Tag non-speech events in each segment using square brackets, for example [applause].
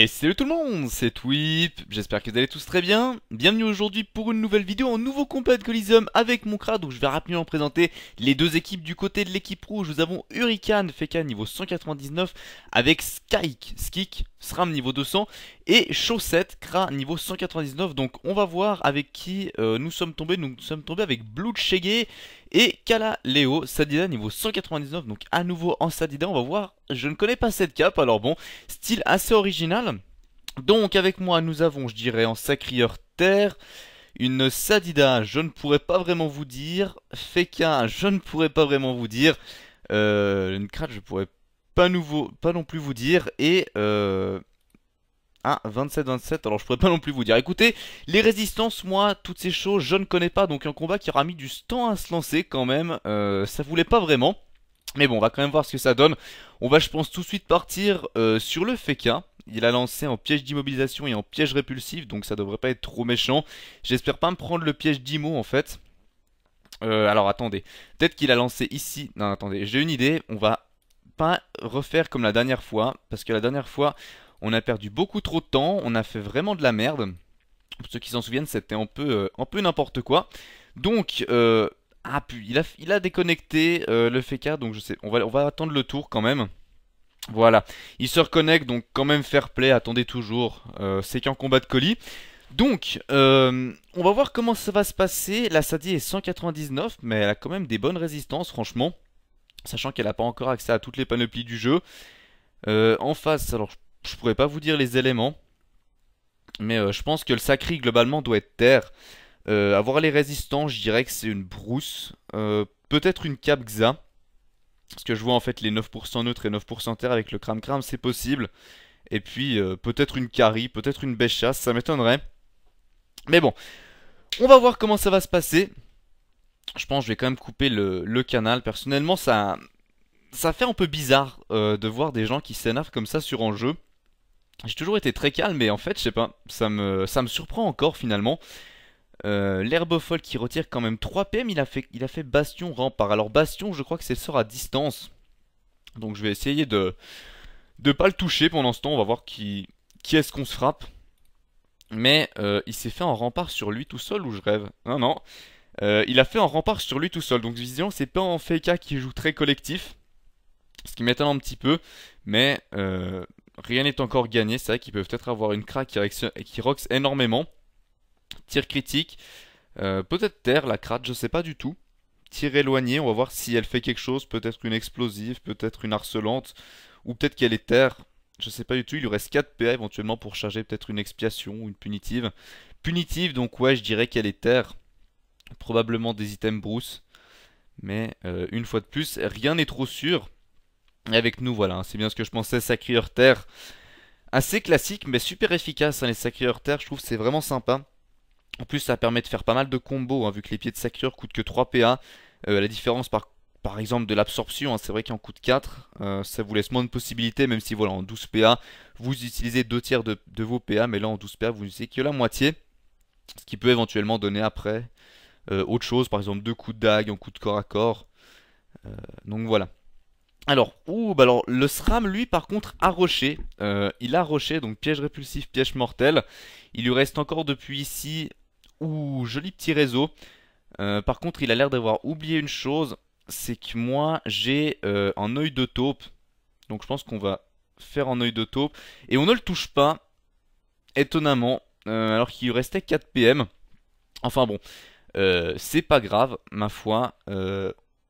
Et salut tout le monde, c'est Twip, j'espère que vous allez tous très bien. Bienvenue aujourd'hui pour une nouvelle vidéo en nouveau combat de avec mon KRA, donc je vais rapidement présenter les deux équipes du côté de l'équipe rouge. Nous avons Hurricane Feka niveau 199 avec Skyk, Skik, SRAM niveau 200 et Chaussette, Kra niveau 199. Donc on va voir avec qui euh, nous sommes tombés. Nous, sommes tombés avec Blue Chege et Kala Léo, Sadida niveau 199, donc à nouveau en Sadida, on va voir, je ne connais pas cette cape, alors bon, style assez original. Donc avec moi nous avons, je dirais, en sacrieur terre, une Sadida, je ne pourrais pas vraiment vous dire, Feka, je ne pourrais pas vraiment vous dire, euh, une Krat, je pourrais pas, nouveau, pas non plus vous dire, et... Euh, 27-27. Alors je pourrais pas non plus vous dire, écoutez, les résistances, moi, toutes ces choses, je ne connais pas, donc un combat qui aura mis du temps à se lancer quand même, euh, ça voulait pas vraiment. Mais bon, on va quand même voir ce que ça donne. On va, je pense, tout de suite partir euh, sur le Feka. Il a lancé en piège d'immobilisation et en piège répulsif, donc ça devrait pas être trop méchant. J'espère pas me prendre le piège d'immo, en fait. Euh, alors, attendez. Peut-être qu'il a lancé ici... Non, attendez, j'ai une idée. On va pas refaire comme la dernière fois, parce que la dernière fois... On a perdu beaucoup trop de temps, on a fait vraiment de la merde. Pour ceux qui s'en souviennent, c'était un peu euh, un peu n'importe quoi. Donc euh, ah, puis il a, déconnecté euh, le Feka. donc je sais, on va, on va attendre le tour quand même. Voilà, il se reconnecte, donc quand même fair play, attendez toujours, c'est qu'un combat de colis. Donc, on va voir comment ça va se passer, la Sadie est 199, mais elle a quand même des bonnes résistances, franchement. Sachant qu'elle n'a pas encore accès à toutes les panoplies du jeu. en face, alors je pourrais pas vous dire les éléments. Mais euh, je pense que le sacri globalement doit être terre. Euh, avoir les résistants, je dirais que c'est une brousse. Euh, peut-être une cap Xa. Parce que je vois en fait les 9% neutres et 9% terre avec le cram cram, c'est possible. Et puis peut-être une carie, peut-être une bêche ça m'étonnerait. Mais bon, on va voir comment ça va se passer. Je pense que je vais quand même couper le, le canal. Personnellement, ça, ça fait un peu bizarre de voir des gens qui s'énervent comme ça sur un jeu. J'ai toujours été très calme, mais en fait, je sais pas, ça me, ça me surprend encore finalement. Euh, l'herbe folle qui retire quand même 3 PM, il a fait, il a fait Bastion Rempart. Alors Bastion, je crois que c'est le sort à distance. Donc je vais essayer de ne pas le toucher pendant ce temps, on va voir qui, qui est-ce qu'on se frappe. Mais euh, il s'est fait un rempart sur lui tout seul ou je rêve Non, non. Euh, il a fait un rempart sur lui tout seul. Donc visiblement, c'est pas en FK qui joue très collectif. Ce qui m'étonne un petit peu. Mais rien n'est encore gagné. C'est vrai qu'ils peuvent peut-être avoir une craque qui, roxe énormément. Tir critique. Euh, peut-être terre, la crate, je sais pas du tout. Tir éloigné, on va voir si elle fait quelque chose. Peut-être une explosive, peut-être une harcelante. Ou peut-être qu'elle est terre. Je sais pas du tout. Il lui reste 4 PA éventuellement pour charger peut-être une expiation ou une punitive. Punitive, donc ouais, je dirais qu'elle est terre. Probablement des items brousse. Mais euh, une fois de plus, rien n'est trop sûr avec nous, voilà, hein, c'est bien ce que je pensais, Sacré Terre. Assez classique, mais super efficace, hein, les Sacré Terre, je trouve c'est vraiment sympa. En plus, ça permet de faire pas mal de combos, hein, vu que les pieds de Sacrure coûtent que 3 PA. Euh, la différence, par, par exemple, de l'absorption, c'est vrai qu'il en coûte 4. Euh, ça vous laisse moins de possibilités, même si, voilà, en 12 PA, vous utilisez 2 tiers de, vos PA. Mais là, en 12 PA, vous n'utilisez que la moitié. Ce qui peut éventuellement donner après euh, autre chose, par exemple, deux coups de dague, un coup de corps à corps. donc voilà. Alors, bah alors, le SRAM, lui, par contre, a roché. Euh, il a roché, donc piège répulsif, piège mortel. Il lui reste encore depuis ici. Ouh, joli petit réseau. Euh, par contre, il a l'air d'avoir oublié une chose. C'est que moi, j'ai euh, un œil de taupe. Donc, je pense qu'on va faire un œil de taupe. Et on ne le touche pas, étonnamment, alors qu'il lui restait 4 PM. Enfin bon, c'est pas grave, ma foi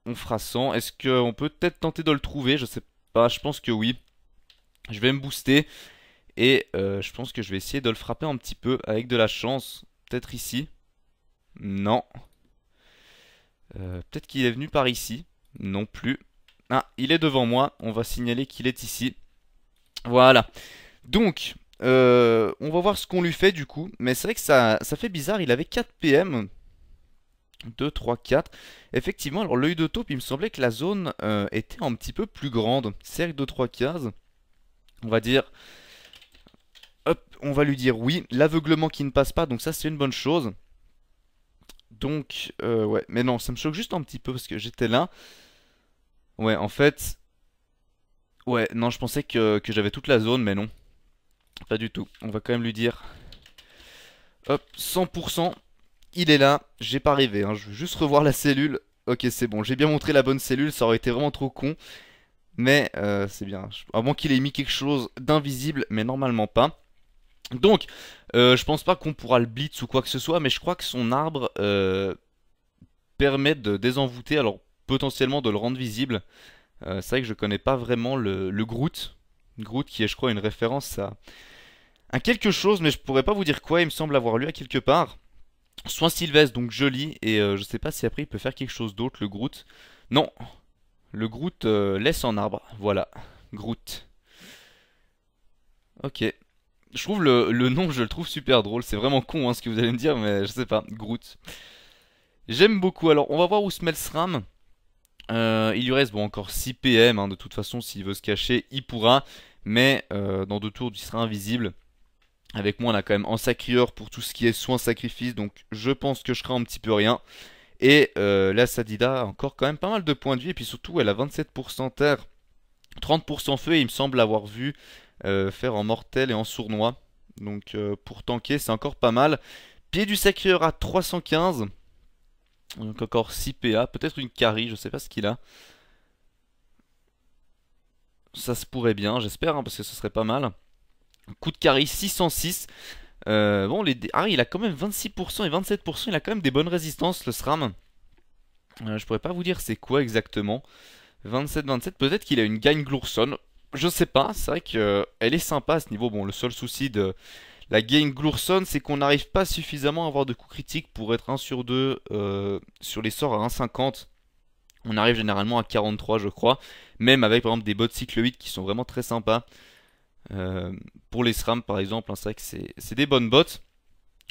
on fera 100. Est-ce qu'on peut peut-être tenter de le trouver Je sais pas, je pense que oui. Je vais me booster. Et euh, je pense que je vais essayer de le frapper un petit peu avec de la chance. Peut-être ici. Non. Euh, peut-être qu'il est venu par ici. Non plus. Ah, il est devant moi. On va signaler qu'il est ici. Voilà. Donc, euh, on va voir ce qu'on lui fait du coup. Mais c'est vrai que ça, ça fait bizarre. Il avait 4 PM. 2, 3, 4. Effectivement, alors l'œil de taupe, il me semblait que la zone euh, était un petit peu plus grande. Cercle de 3 15 On va dire... Hop, on va lui dire oui. L'aveuglement qui ne passe pas, donc ça c'est une bonne chose. Donc, euh, ouais. Mais non, ça me choque juste un petit peu parce que j'étais là. Ouais, en fait... Ouais, non, je pensais que, que j'avais toute la zone, mais non. Pas du tout. On va quand même lui dire... Hop, 100%. Il est là, j'ai pas rêvé, hein. je veux juste revoir la cellule. Ok, c'est bon, j'ai bien montré la bonne cellule, ça aurait été vraiment trop con. Mais euh, c'est bien, à moins qu'il ait mis quelque chose d'invisible, mais normalement pas. Donc, euh, je pense pas qu'on pourra le blitz ou quoi que ce soit, mais je crois que son arbre euh, permet de désenvoûter, alors potentiellement de le rendre visible. c'est vrai que je connais pas vraiment le, le Groot. Groot qui est, je crois, une référence à, à quelque chose, mais je pourrais pas vous dire quoi, il me semble avoir lu à quelque part. Soin Sylvestre, donc joli. Et euh, je sais pas si après il peut faire quelque chose d'autre, le Groot. Non, le Groot euh, laisse en arbre. Voilà, Groot. Ok. Je trouve le, le nom, je le trouve super drôle. C'est vraiment con hein, ce que vous allez me dire, mais je sais pas. Groot. J'aime beaucoup. Alors, on va voir où se met le SRAM. Euh, il lui reste bon, encore 6 PM. Hein, de toute façon, s'il veut se cacher, il pourra. Mais dans deux tours, il sera invisible. Avec moi, on a quand même en sacrieur pour tout ce qui est soins sacrifice. Donc, je pense que je crains un petit peu rien. Et euh, la Sadida a encore quand même pas mal de points de vie. Et puis surtout, elle a 27% terre, 30% feu. Et il me semble avoir vu euh, faire en mortel et en sournois. Donc, euh, pour tanker, c'est encore pas mal. Pied du sacrieur à 315. Donc, encore 6 PA. Peut-être une carie, je sais pas ce qu'il a. Ça se pourrait bien, j'espère, hein, parce que ce serait pas mal. Coup de carry 606. Euh, bon, les ah, il a quand même 26% et 27%. Il a quand même des bonnes résistances, le SRAM. Euh, je pourrais pas vous dire c'est quoi exactement. 27-27, peut-être qu'il a une gagne Glourson. Je sais pas, c'est vrai qu'elle euh, est sympa à ce niveau. Bon, le seul souci de la gagne Glourson, c'est qu'on n'arrive pas suffisamment à avoir de coups critiques pour être 1 sur 2 sur les sorts à 1,50. On arrive généralement à 43, je crois. Même avec par exemple des bots cycloïdes qui sont vraiment très sympas. Euh, pour les SRAM par exemple, hein, c'est que c'est des bonnes bottes.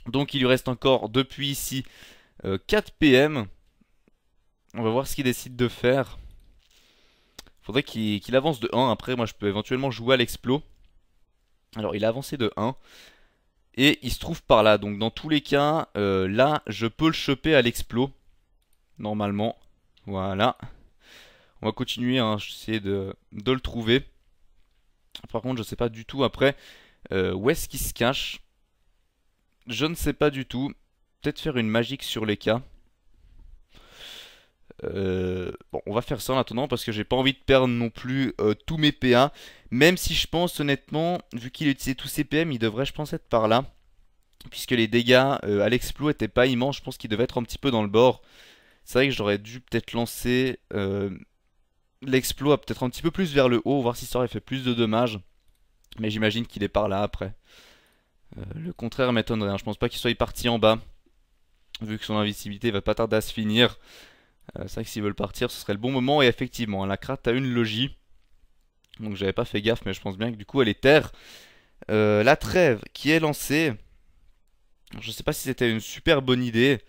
Donc il lui reste encore depuis ici 4 euh, PM. On va voir ce qu'il décide de faire. Il Faudrait qu'il avance de 1. Après, moi, je peux éventuellement jouer à l'explo. Alors, il a avancé de 1. Et il se trouve par là. Donc, dans tous les cas, euh, là, je peux le choper à l'explo. Normalement. Voilà. On va continuer. Hein. J'essaie de, de le trouver. Par contre, je sais pas du tout après euh, où est-ce qu'il se cache. Je ne sais pas du tout. Peut-être faire une magique sur les cas. Euh, bon, on va faire ça en attendant parce que j'ai pas envie de perdre non plus euh, tous mes PA. Même si je pense honnêtement, vu qu'il utilisait tous ses PM, il devrait je pense être par là. Puisque les dégâts à l'exploit étaient pas immenses, je pense qu'il devait être un petit peu dans le bord. C'est vrai que j'aurais dû peut-être lancer L'exploit a peut-être un petit peu plus vers le haut, voir si ça aurait fait plus de dommages. Mais j'imagine qu'il est par là après. Euh, le contraire m'étonnerait, hein. je pense pas qu'il soit parti en bas. Vu que son invisibilité va pas tarder à se finir. Euh, c'est vrai que s'ils veulent partir, ce serait le bon moment. Et effectivement, hein, la crate a une logis. Donc j'avais pas fait gaffe, mais je pense bien que du coup elle est terre. Euh, la trêve qui est lancée. Je sais pas si c'était une super bonne idée.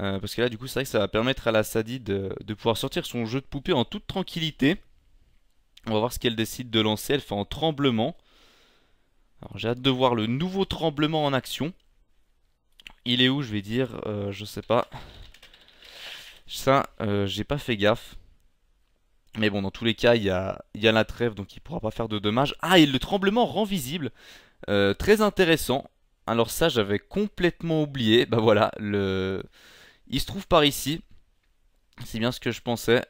Euh, parce que là, du coup, c'est vrai que ça va permettre à la Sadie de, pouvoir sortir son jeu de poupée en toute tranquillité. On va voir ce qu'elle décide de lancer. Elle fait en tremblement. Alors, j'ai hâte de voir le nouveau tremblement en action. Il est où, je vais dire euh, Je sais pas. Ça, euh, j'ai pas fait gaffe. Mais bon, dans tous les cas, il y a, y a, la trêve, donc il pourra pas faire de dommages. Ah, et le tremblement rend visible. très intéressant. Alors ça, j'avais complètement oublié. Bah voilà, le... Il se trouve par ici. C'est bien ce que je pensais.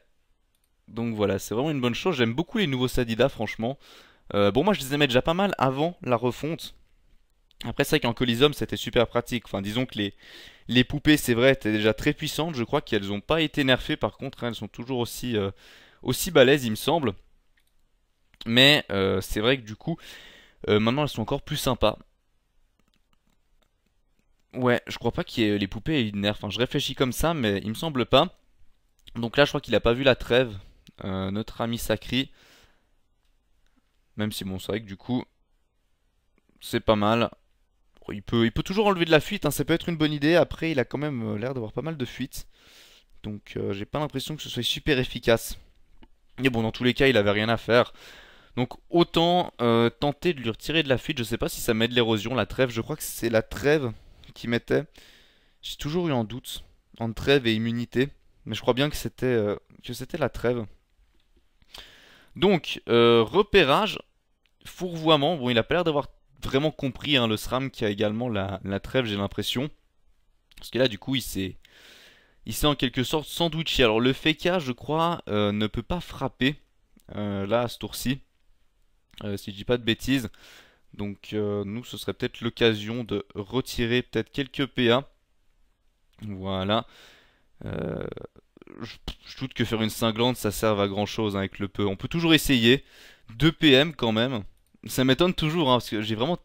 Donc voilà, c'est vraiment une bonne chose. J'aime beaucoup les nouveaux Sadida, franchement. Euh, bon, moi, je les aimais déjà pas mal avant la refonte. Après, c'est vrai qu'en hommes, c'était super pratique. Enfin, disons que les, les poupées, c'est vrai, étaient déjà très puissantes. Je crois qu'elles n'ont pas été nerfées, par contre. Hein, elles sont toujours aussi, euh, aussi balèzes, il me semble. Mais euh, c'est vrai que du coup, maintenant, elles sont encore plus sympas. Ouais, je crois pas qu'il y ait les poupées et nerf. Enfin, je réfléchis comme ça, mais il me semble pas. Donc là, je crois qu'il a pas vu la trêve. Euh, notre ami sacré Même si, bon, c'est vrai que du coup, c'est pas mal. Il peut, il peut toujours enlever de la fuite, hein. ça peut être une bonne idée. Après, il a quand même euh, l'air d'avoir pas mal de fuites. Donc, euh, j'ai pas l'impression que ce soit super efficace. Mais bon, dans tous les cas, il avait rien à faire. Donc autant tenter de lui retirer de la fuite. Je sais pas si ça met de l'érosion, la trêve. Je crois que c'est la trêve qui mettait. J'ai toujours eu en doute entre trêve et immunité, mais je crois bien que c'était euh, que c'était la trêve. Donc euh, repérage, fourvoiement. Bon, il a pas l'air d'avoir vraiment compris hein, le SRAM qui a également la, trêve, j'ai l'impression, parce que là du coup il s'est il s'est en quelque sorte sandwiché. Alors le FK, je crois, euh, ne peut pas frapper là à ce tour-ci, si je dis pas de bêtises. Donc euh, nous, ce serait peut-être l'occasion de retirer peut-être quelques PA. Voilà. Euh, je, doute que faire une cinglante, ça serve à grand chose avec le peu. On peut toujours essayer. 2 PM quand même. Ça m'étonne toujours, hein, parce que j'ai vraiment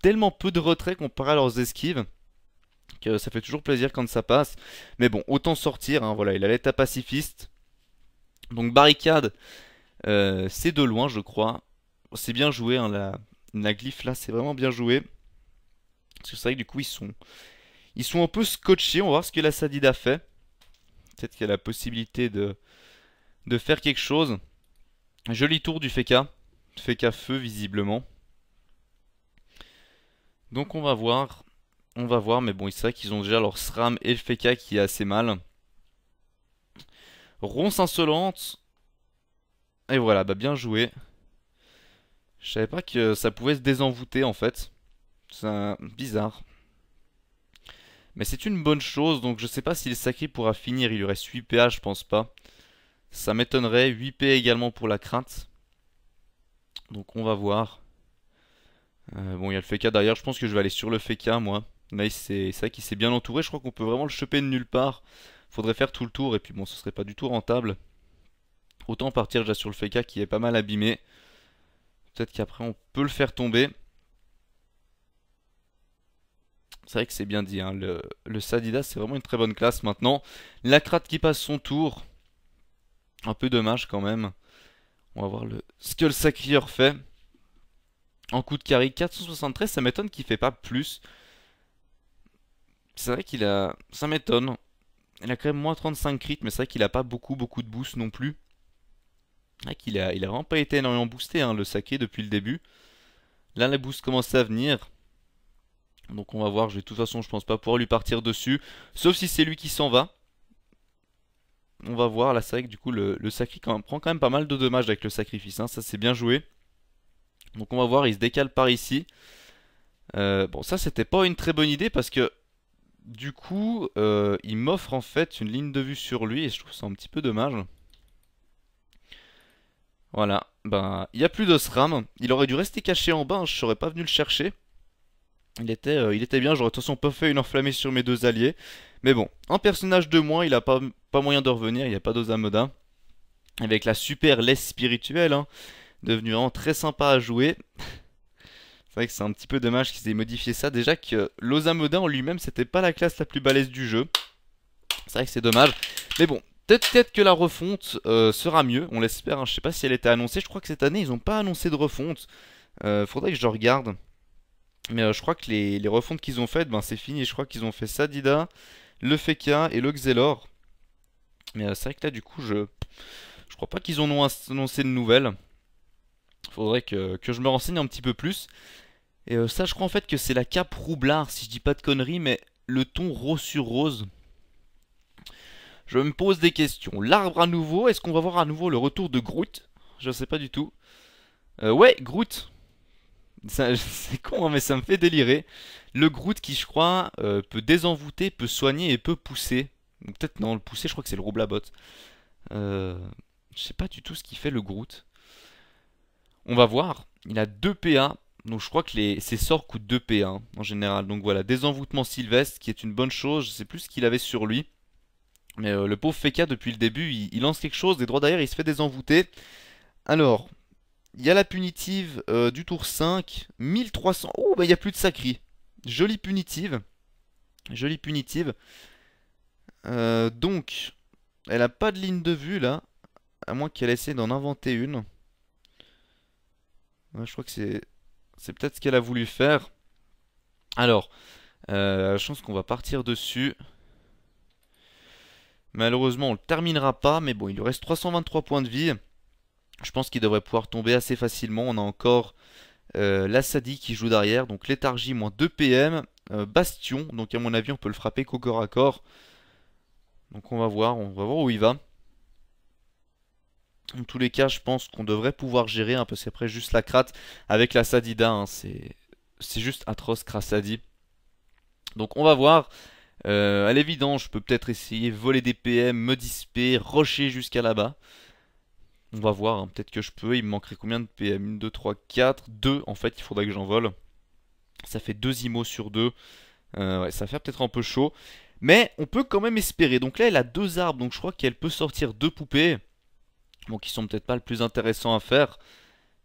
tellement peu de retraits comparé à leurs esquives. Que ça fait toujours plaisir quand ça passe. Mais bon, autant sortir. Hein, voilà, il a l'état pacifiste. Donc barricade, euh, c'est de loin, je crois. C'est bien joué, hein, la, la là, c'est vraiment bien joué. Parce que c'est vrai que du coup, ils sont, ils sont un peu scotchés. On va voir ce que la Sadida fait. Peut-être qu'il y a la possibilité de, de faire quelque chose. Joli tour du Feka. Feka feu, visiblement. Donc on va voir. On va voir, mais bon, c'est vrai qu'ils ont déjà leur SRAM et le Feka qui est assez mal. Ronce insolente. Et voilà, bah bien joué. Je savais pas que ça pouvait se désenvoûter en fait. C'est bizarre. Mais c'est une bonne chose, donc je sais pas si le Sacré pourra finir. Il lui reste 8 PA, je pense pas. Ça m'étonnerait. 8 p également pour la crainte. Donc on va voir. Euh, bon, il y a le FK derrière. Je pense que je vais aller sur le FK moi. Nice, c'est ça qui s'est bien entouré. Je crois qu'on peut vraiment le choper de nulle part. Faudrait faire tout le tour, et puis bon, ce serait pas du tout rentable. Autant partir déjà sur le FK qui est pas mal abîmé. Peut-être qu'après on peut le faire tomber. C'est vrai que c'est bien dit, hein. le, le Sadida c'est vraiment une très bonne classe maintenant. L'Akrat qui passe son tour. Un peu dommage quand même. On va voir le, ce que le Sacrier fait. En coup de carré, 473, ça m'étonne qu'il fait pas plus. C'est vrai qu'il a... ça m'étonne. Il a quand même moins 35 crit, mais c'est vrai qu'il a pas beaucoup beaucoup de boost non plus. Ah, a, il a vraiment pas été énormément boosté hein, le saké depuis le début. Là, la boosts commence à venir. Donc on va voir, je de toute façon, je pense pas pouvoir lui partir dessus. Sauf si c'est lui qui s'en va. On va voir, là c'est vrai que du coup le, le prend quand même pas mal de dommages avec le sacrifice, hein. ça c'est bien joué. Donc on va voir, il se décale par ici. Euh, bon ça c'était pas une très bonne idée parce que du coup euh, il m'offre en fait une ligne de vue sur lui et je trouve ça un petit peu dommage. Voilà, ben, il n'y a plus de SRAM. Il aurait dû rester caché en bas, je hein, je serais pas venu le chercher. Il était, euh, il était bien, j'aurais de toute façon pas fait une enflammée sur mes deux alliés. Mais bon, un personnage de moins, il a pas, pas moyen de revenir, il n'y a pas d'Ozamoda, Avec la super laisse spirituelle, devenu hein, devenue vraiment très sympa à jouer. c'est vrai que c'est un petit peu dommage qu'ils aient modifié ça. Déjà que l'Ozamoda en lui-même, c'était pas la classe la plus balèze du jeu. C'est vrai que c'est dommage. Mais bon, Peut-être que la refonte euh, sera mieux, on l'espère. Hein. Je sais pas si elle était annoncée. Je crois que cette année, ils n'ont pas annoncé de refonte. Euh, faudrait que je regarde. Mais euh, je crois que les, refontes qu'ils ont faites, ben, c'est fini. Je crois qu'ils ont fait Sadida, le Feka et le Xelor. Mais euh, c'est vrai que là, du coup, je je crois pas qu'ils ont annoncé de nouvelles. Faudrait que, que je me renseigne un petit peu plus. Et ça, je crois en fait que c'est la cape roublard, si je dis pas de conneries, mais le ton rose sur rose. Je me pose des questions. L'arbre à nouveau, est-ce qu'on va voir à nouveau le retour de Groot Je sais pas du tout. Euh, ouais, Groot [laughs] C'est con, hein, mais ça me fait délirer. Le Groot qui, je crois, euh, peut désenvoûter, peut soigner et peut pousser. Peut-être non, le pousser, je crois que c'est le à Euh, je sais pas du tout ce qu'il fait le Groot. On va voir. Il a 2 PA. Donc je crois que les, ses sorts coûtent 2 PA hein, en général. Donc voilà, désenvoûtement sylvestre qui est une bonne chose. Je sais plus ce qu'il avait sur lui. Mais euh, le pauvre Feka, depuis le début, il, lance quelque chose, des droits derrière, il se fait désenvoûter. Alors, il y a la punitive euh, du tour 5, 1300. Oh, bah il n'y a plus de sacri. Jolie punitive. Jolie punitive. Euh, donc, elle a pas de ligne de vue là. À moins qu'elle essaie d'en inventer une. je crois que c'est. C'est peut-être ce qu'elle a voulu faire. Alors, je pense qu'on va partir dessus. Malheureusement, on le terminera pas, mais bon, il lui reste 323 points de vie. Je pense qu'il devrait pouvoir tomber assez facilement. On a encore euh, l'Assadi qui joue derrière, donc Léthargie moins 2 PM, euh, Bastion, donc à mon avis on peut le frapper qu'au corps à corps. Donc on va voir, on va voir où il va. En tous les cas, je pense qu'on devrait pouvoir gérer un peu, c'est après juste la crate avec la Sadida, hein, c'est juste atroce Krasadi. Donc on va voir, euh, à l'évidence, je peux peut-être essayer voler des PM, me disper, rocher jusqu'à là-bas. On va voir, hein. peut-être que je peux. Il me manquerait combien de PM 1, 2, 3, 4, 2 en fait, il faudrait que j'en vole. Ça fait 2 IMO sur 2. Euh, ça va faire peut-être un peu chaud. Mais on peut quand même espérer. Donc là, elle a deux arbres, donc je crois qu'elle peut sortir deux poupées. Bon, qui sont peut-être pas le plus intéressant à faire.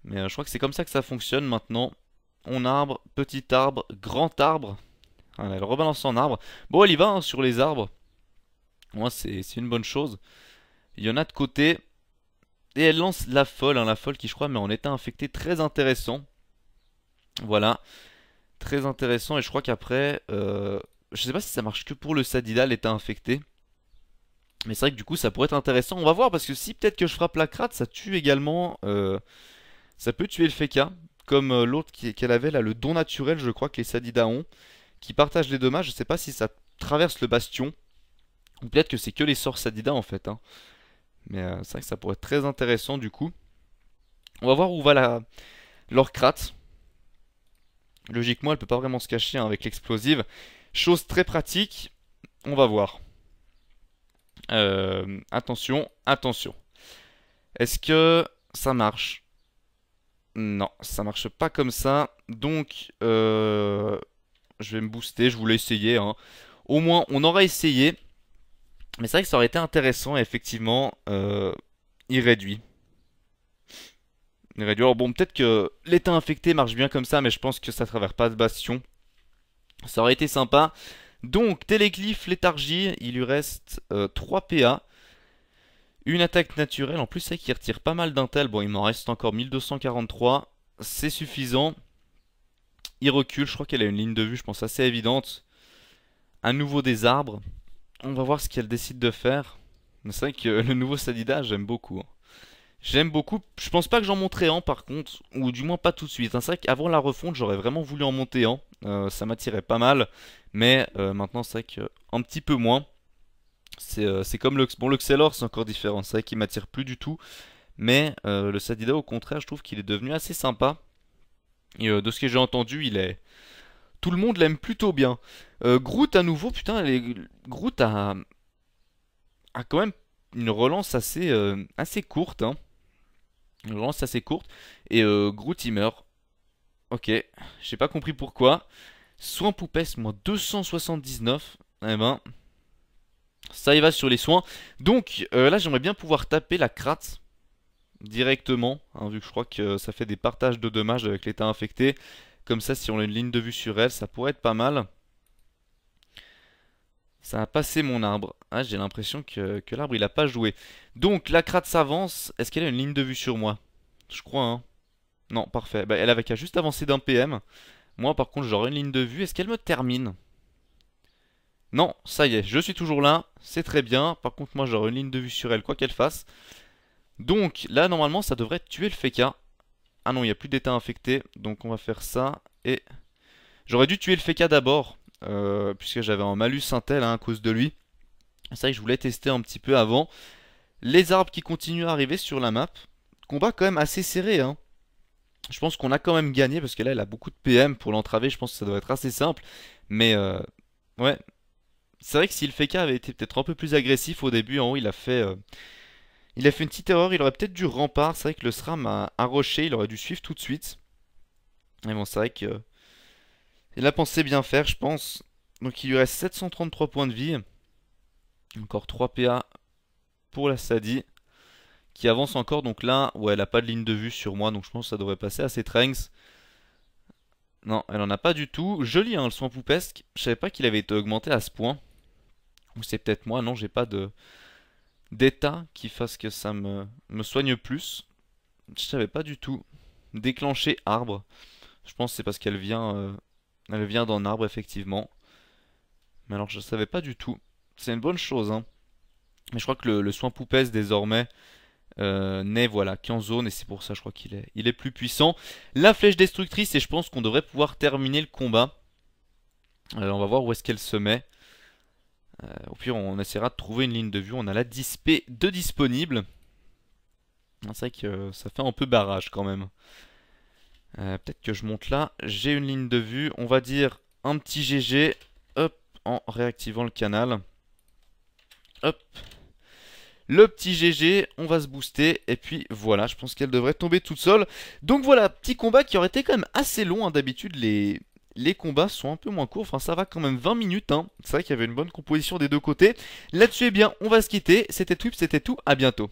Mais euh, je crois que c'est comme ça que ça fonctionne maintenant. On arbre, petit arbre, grand arbre elle rebalance son arbre. Bon, elle y va hein, sur les arbres. Moi, c'est une bonne chose. Il y en a de côté. Et elle lance la folle, hein, la folle qui, je crois, mais en état infecté. Très intéressant. Voilà. Très intéressant. Et je crois qu'après, euh, je sais pas si ça marche que pour le Sadida, l'état infecté. Mais c'est vrai que du coup, ça pourrait être intéressant. On va voir parce que si peut-être que je frappe la crate, ça tue également. Euh, ça peut tuer le Feka. Comme euh, l'autre qu'elle avait là, le don naturel, je crois que les Sadida ont qui partagent les dommages. Je sais pas si ça traverse le bastion. Ou peut-être que c'est que les sorts Sadida en fait. Hein. Mais euh, c'est vrai que ça pourrait être très intéressant du coup. On va voir où va la l'Orcrate. Logiquement, elle peut pas vraiment se cacher hein, avec l'explosive. Chose très pratique, on va voir. Euh, attention, attention. Est-ce que ça marche Non, ça marche pas comme ça. Donc, euh, je vais me booster, je voulais essayer. Hein. Au moins, on aura essayé. Mais c'est vrai que ça aurait été intéressant, effectivement. il euh, réduit. Il Alors bon, peut-être que l'état infecté marche bien comme ça, mais je pense que ça traverse pas de bastion. Ça aurait été sympa. Donc, téléglyphe, Léthargie, il lui reste 3 euh, PA. Une attaque naturelle, en plus c'est qu'il retire pas mal d'intel. Bon, il m'en reste encore 1243. C'est suffisant. Il recule, je crois qu'elle a une ligne de vue, je pense, assez évidente. Un nouveau des arbres. On va voir ce qu'elle décide de faire. C'est vrai que [laughs] le nouveau Sadida, j'aime beaucoup. Hein. J'aime beaucoup. Je pense pas que j'en monterai un par contre, ou du moins pas tout de suite. Hein. C'est vrai qu'avant la refonte, j'aurais vraiment voulu en monter en. Euh, ça m'attirait pas mal, mais euh, maintenant c'est vrai qu'un petit peu moins. C'est euh, comme le... Bon, le Xelor c'est encore différent, c'est vrai qu'il m'attire plus du tout. Mais le Sadida, au contraire, je trouve qu'il est devenu assez sympa. Euh, de ce que j'ai entendu, il est. Tout le monde l'aime plutôt bien. Euh, Groot à nouveau, putain, Groot a... a quand même une relance assez, euh, assez courte. Hein. Une relance assez courte. Et Groot il meurt. Ok, j'ai pas compris pourquoi. Soins poupesse, moins 279. Eh ben. Ça y va sur les soins. Donc là j'aimerais bien pouvoir taper la crate directement, hein, vu que je crois que ça fait des partages de dommages avec l'état infecté. Comme ça, si on a une ligne de vue sur elle, ça pourrait être pas mal. Ça a passé mon arbre. Ah, j'ai l'impression que, l'arbre, il a pas joué. Donc, la crate s'avance. Est-ce qu'elle a une ligne de vue sur moi Je crois, hein. Non, parfait. Bah, elle avait qu'à juste avancer d'un PM. Moi, par contre, j'aurai une ligne de vue. Est-ce qu'elle me termine Non, ça y est, je suis toujours là. C'est très bien. Par contre, moi, j'aurai une ligne de vue sur elle, quoi qu'elle fasse. Donc là normalement ça devrait tuer le Feka. Ah non il n'y a plus d'état infecté donc on va faire ça et j'aurais dû tuer le Feka d'abord euh, puisque j'avais un malus intel hein, à cause de lui. C'est vrai que je voulais tester un petit peu avant. Les arbres qui continuent à arriver sur la map. Combat quand même assez serré hein. Je pense qu'on a quand même gagné parce que là elle a beaucoup de PM pour l'entraver. Je pense que ça doit être assez simple. Mais euh, ouais. C'est vrai que si le Feka avait été peut-être un peu plus agressif au début en haut il a fait... Euh, il a fait une petite erreur, il aurait peut-être dû rempart. C'est vrai que le SRAM a, arroché, il aurait dû suivre tout de suite. Mais bon, c'est vrai que. il euh, a pensé bien faire, je pense. Donc il lui reste 733 points de vie. Encore 3 PA pour la Sadi. Qui avance encore. Donc là, ouais, elle a pas de ligne de vue sur moi. Donc je pense que ça devrait passer à ses Trengs. Non, elle en a pas du tout. Joli, hein, le soin poupesque. Je savais pas qu'il avait été augmenté à ce point. Ou c'est peut-être moi. Non, j'ai pas de d'état qui fasse que ça me, me soigne plus. Je savais pas du tout. Déclencher arbre. Je pense que c'est parce qu'elle vient, euh, elle vient d'un arbre, effectivement. Mais alors, je savais pas du tout. C'est une bonne chose, hein. Mais je crois que le, soin poupesse, désormais, euh, N'est voilà, qu'en zone. Et c'est pour ça, je crois qu'il est, il est plus puissant. La flèche destructrice, et je pense qu'on devrait pouvoir terminer le combat. Alors, euh, on va voir où est-ce qu'elle se met. Euh, au pire, on essaiera de trouver une ligne de vue. On a la 10P de disponible. Ah, c'est vrai que euh, ça fait un peu barrage quand même. Euh, peut-être que je monte là. J'ai une ligne de vue. On va dire un petit GG. Hop, en réactivant le canal. Hop. Le petit GG, on va se booster. Et puis voilà, je pense qu'elle devrait tomber toute seule. Donc voilà, petit combat qui aurait été quand même assez long. Hein. D'habitude, les, les combats sont un peu moins courts, enfin ça va quand même 20 minutes, hein. c'est vrai qu'il y avait une bonne composition des deux côtés. Là-dessus, eh bien, on va se quitter, c'était Twip, c'était tout, à bientôt.